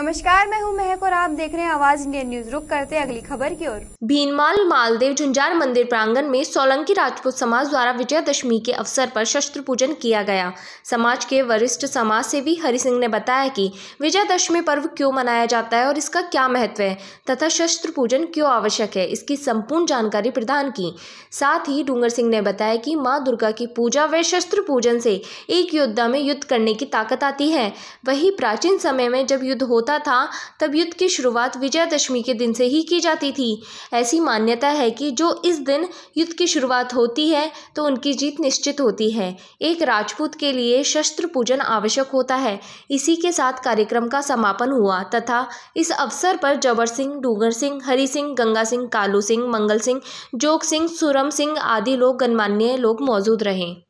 नमस्कार मैं हूं महक और आप देख रहे हैं आवाज इंडियन न्यूज रुक करते हैं अगली खबर की ओर भीनमाल मालदेव झुंझार मंदिर प्रांगण में सोलंकी राजपूत समाज द्वारा विजयदशमी के अवसर पर शस्त्र पूजन किया गया समाज के वरिष्ठ समाज सेवी हरि सिंह ने बताया कि विजयदशमी पर्व क्यों मनाया जाता है और इसका क्या महत्व है तथा शस्त्र पूजन क्यों आवश्यक है इसकी संपूर्ण जानकारी प्रदान की साथ ही डूंगर सिंह ने बताया कि माँ दुर्गा की पूजा व शस्त्र पूजन से एक योद्धा में युद्ध करने की ताकत आती है वही प्राचीन समय में जब युद्ध होता होता था तब युद्ध की शुरुआत विजयादशमी के दिन से ही की जाती थी ऐसी मान्यता है कि जो इस दिन युद्ध की शुरुआत होती है तो उनकी जीत निश्चित होती है एक राजपूत के लिए शस्त्र पूजन आवश्यक होता है इसी के साथ कार्यक्रम का समापन हुआ तथा इस अवसर पर जबर सिंह डूगर सिंह हरि सिंह गंगा सिंह कालू सिंह मंगल सिंह जोग सिंह सुरम सिंह आदि लोग गणमान्य लोग मौजूद रहे